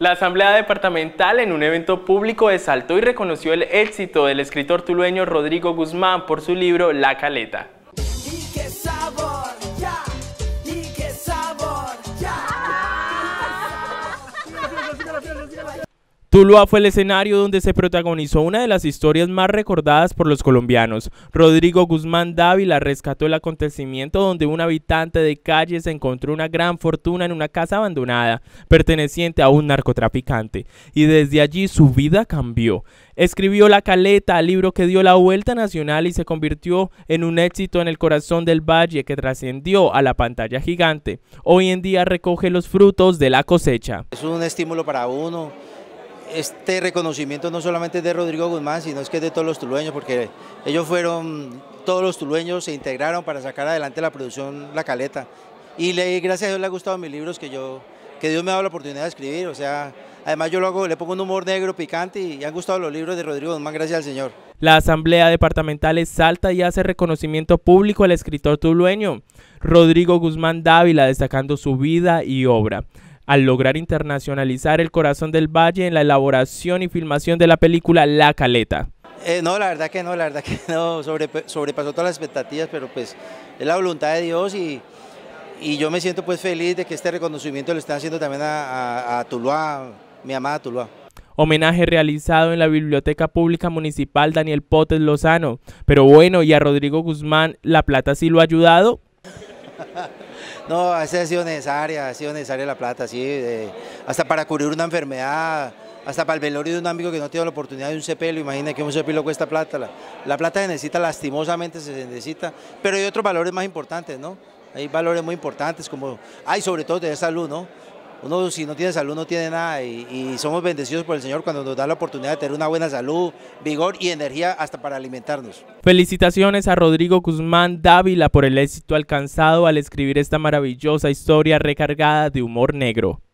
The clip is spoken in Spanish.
La Asamblea Departamental en un evento público exaltó y reconoció el éxito del escritor tulueño Rodrigo Guzmán por su libro La Caleta. Tuluá fue el escenario donde se protagonizó una de las historias más recordadas por los colombianos. Rodrigo Guzmán Dávila rescató el acontecimiento donde un habitante de calle encontró una gran fortuna en una casa abandonada perteneciente a un narcotraficante y desde allí su vida cambió. Escribió La Caleta, libro que dio la vuelta nacional y se convirtió en un éxito en el corazón del valle que trascendió a la pantalla gigante. Hoy en día recoge los frutos de la cosecha. Es un estímulo para uno este reconocimiento no solamente es de Rodrigo Guzmán, sino es que es de todos los tulueños, porque ellos fueron, todos los tulueños se integraron para sacar adelante la producción La Caleta. Y le, gracias a Dios le ha gustado mis libros que yo, que Dios me ha dado la oportunidad de escribir. O sea, además yo lo hago, le pongo un humor negro, picante y, han gustado los libros de Rodrigo Guzmán, gracias al Señor. La Asamblea Departamental Salta y hace reconocimiento público al escritor tulueño Rodrigo Guzmán Dávila, destacando su vida y obra al lograr internacionalizar el corazón del valle en la elaboración y filmación de la película La Caleta. Eh, no, la verdad que no, la verdad que no, sobre, sobrepasó todas las expectativas, pero pues es la voluntad de Dios y, y yo me siento pues feliz de que este reconocimiento lo están haciendo también a, a, a Tuluá, mi amada Tuluá. Homenaje realizado en la Biblioteca Pública Municipal Daniel Potes Lozano. Pero bueno, y a Rodrigo Guzmán, ¿La Plata sí lo ha ayudado? No, ha sido necesaria, ha sido necesaria la plata, sí, hasta para cubrir una enfermedad, hasta para el velorio de un amigo que no tiene la oportunidad de un cepelo, imagina que un cepelo cuesta plata, la, la plata se necesita, lastimosamente se necesita, pero hay otros valores más importantes, ¿no? Hay valores muy importantes como, hay sobre todo de salud, ¿no? Uno si no tiene salud no tiene nada y, somos bendecidos por el Señor cuando nos da la oportunidad de tener una buena salud, vigor y energía hasta para alimentarnos. Felicitaciones a Rodrigo Guzmán Dávila por el éxito alcanzado al escribir esta maravillosa historia recargada de humor negro.